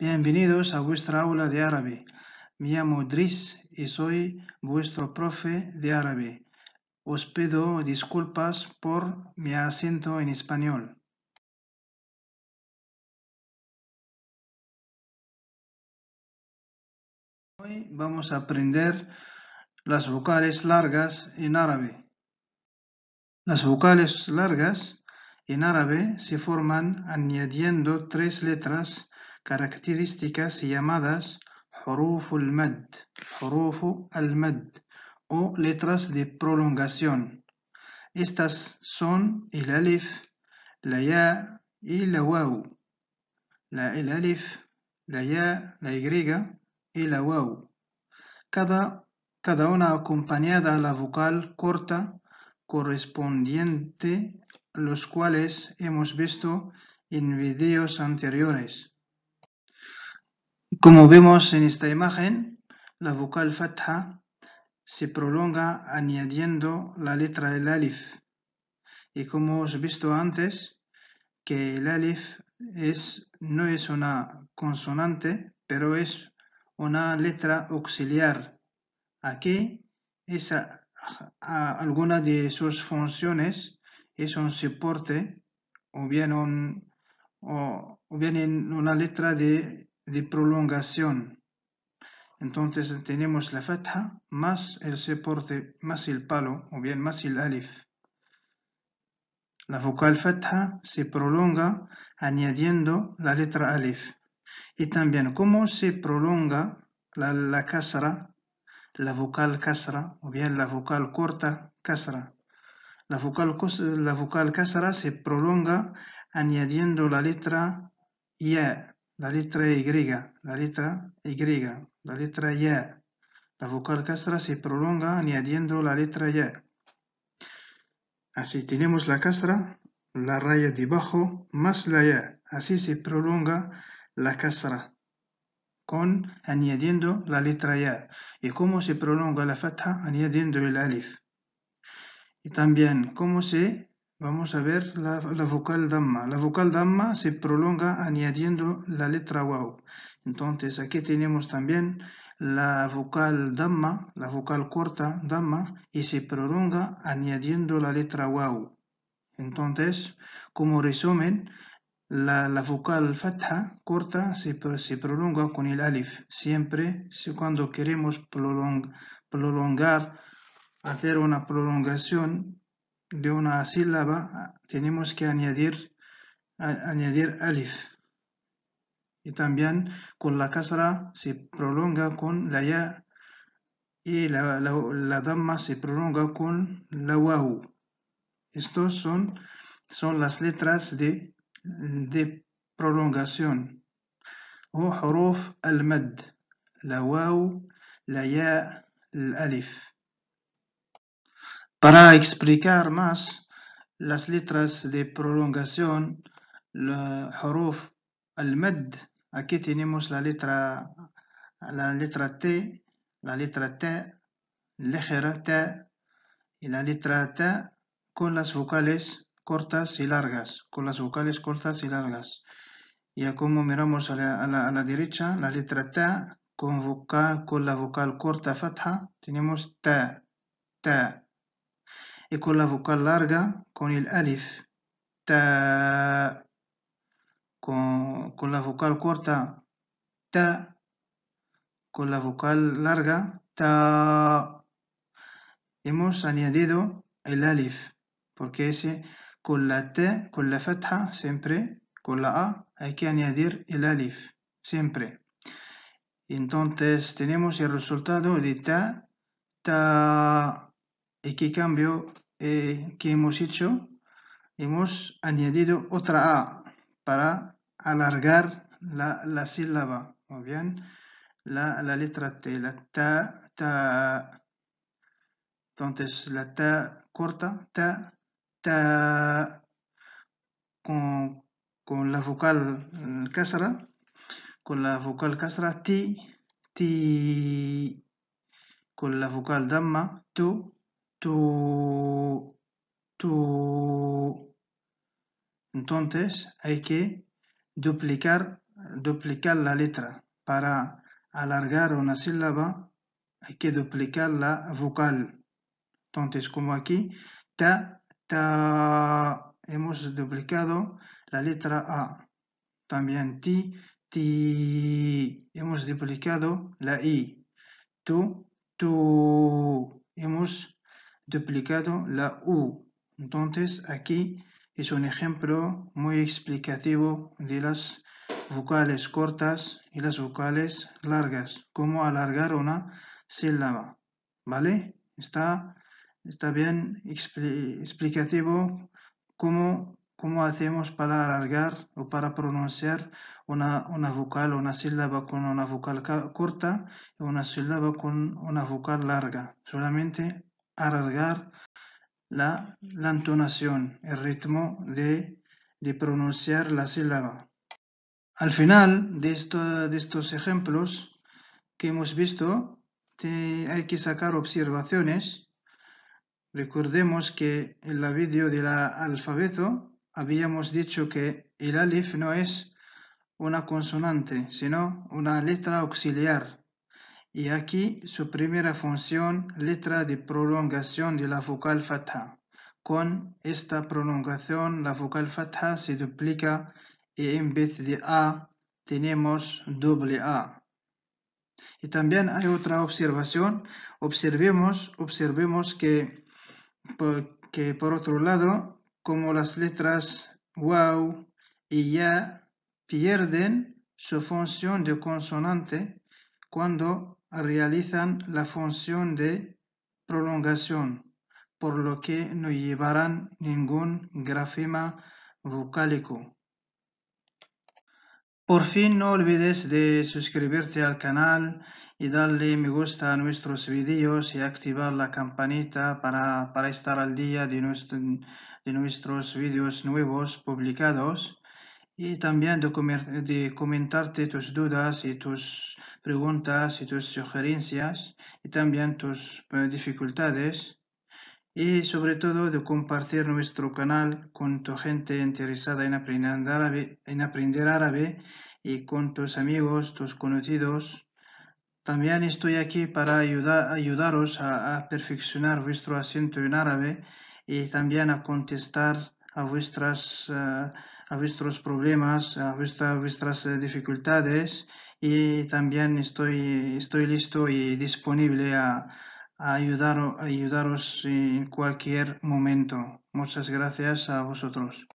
Bienvenidos a vuestra aula de árabe. Me llamo Driss y soy vuestro profe de árabe. Os pido disculpas por mi acento en español. Hoy vamos a aprender las vocales largas en árabe. Las vocales largas en árabe se forman añadiendo tres letras características llamadas huruf al-mad, al-mad o letras de prolongación. Estas son el alif, la ya y la waw. La, el alif, la ya, la y y la waw. Cada, cada una acompañada a la vocal corta correspondiente, los cuales hemos visto en vídeos anteriores. Como vemos en esta imagen, la vocal fatha se prolonga añadiendo la letra del alif. Y como hemos visto antes, que el alif no es una consonante, pero es una letra auxiliar. Aquí es alguna de sus funciones es un soporte o bien, una letra de de prolongación. Entonces tenemos la fatha más el soporte, más el palo, o bien más el alif. La vocal fatha se prolonga añadiendo la letra alif. Y también cómo se prolonga la, la kasra, la vocal kasra, o bien la vocal corta kasra. La vocal, la vocal kasra se prolonga añadiendo la letra ya la letra Y, la letra Y, la letra Y. La vocal castra se prolonga añadiendo la letra Y. Así tenemos la castra, la raya debajo más la Y. Así se prolonga la castra con añadiendo la letra Y. y cómo se prolonga la fatha añadiendo el alif y también cómo se Vamos a ver la, vocal Dhamma. La vocal Dhamma se prolonga añadiendo la letra Wow. Entonces aquí tenemos también la vocal Dhamma, la vocal corta Dhamma, y se prolonga añadiendo la letra Wow. Entonces, como resumen, la, vocal fatha corta se, se, prolonga con el alif. Siempre cuando queremos prolongar, hacer una prolongación de una sílaba ah, tenemos que añadir, añadir alif. Y también con la kasra se prolonga con la ya y la, la, dama se prolonga con la waw. Estos son, son las letras de, de prolongación o huruf al-mad, la wahu, la ya, el alif. Para explicar más las letras de prolongación, al med aquí tenemos la letra, la letra T, la letra T, y la letra T con las vocales cortas y largas, con las vocales cortas y largas. y como miramos a la, derecha, la letra T con, con la vocal corta fatha, tenemos T, T y con la vocal larga con el alif. Ta. Con, la vocal corta. Ta. Con la vocal larga. Ta. Hemos añadido el alif. Porque ese con la T, con la fatha, siempre. Con la A hay que añadir el alif. Siempre. Entonces tenemos el resultado de ta. Ta. ¿Y eh, qué cambio que hemos hecho? Hemos añadido otra A para alargar la, sílaba, Muy bien? La, letra T, la ta, ta. Entonces, la ta corta, ta, ta, con, la vocal cásara. Mm, con la vocal cásara. ti, ti, con la vocal dama tu, tu, tu. Entonces hay que duplicar, duplicar la letra. Para alargar una sílaba hay que duplicar la vocal. Entonces, como aquí, ta, ta, hemos duplicado la letra A. También ti, ti, hemos duplicado la I. Tu, tu, hemos duplicado la U. Entonces aquí es un ejemplo muy explicativo de las vocales cortas y las vocales largas, cómo alargar una sílaba, ¿vale? Está, está bien explicativo cómo, cómo, hacemos para alargar o para pronunciar una, una vocal, una sílaba con una vocal corta y una sílaba con una vocal larga, solamente alargar la, entonación, el ritmo de, pronunciar la sílaba. Al final de, de estos ejemplos que hemos visto, hay que sacar observaciones. Recordemos que en la vídeo del alfabeto habíamos dicho que el alif no es una consonante, sino una letra auxiliar y aquí su primera función letra de prolongación de la vocal fatha. Con esta prolongación la vocal fatha se duplica y en vez de a tenemos doble a. Y también hay otra observación. Observemos, observemos que, que por otro lado, como las letras wow y ya pierden su función de consonante cuando realizan la función de prolongación, por lo que no llevarán ningún grafema vocálico. Por fin no olvides de suscribirte al canal y darle me gusta a nuestros vídeos y activar la campanita para, estar al día de, de nuestros vídeos nuevos publicados y también de, comentarte tus dudas y tus preguntas y tus sugerencias y también tus eh, dificultades y sobre todo de compartir nuestro canal con tu gente interesada en aprender árabe, en aprender árabe y con tus amigos, tus conocidos. También estoy aquí para ayudar, ayudaros a, a perfeccionar vuestro acento en árabe y también a contestar a, vuestras, eh, a vuestros problemas, a vuestras eh, dificultades y también estoy, estoy listo y disponible a, a a ayudaros en cualquier momento. Muchas gracias a vosotros.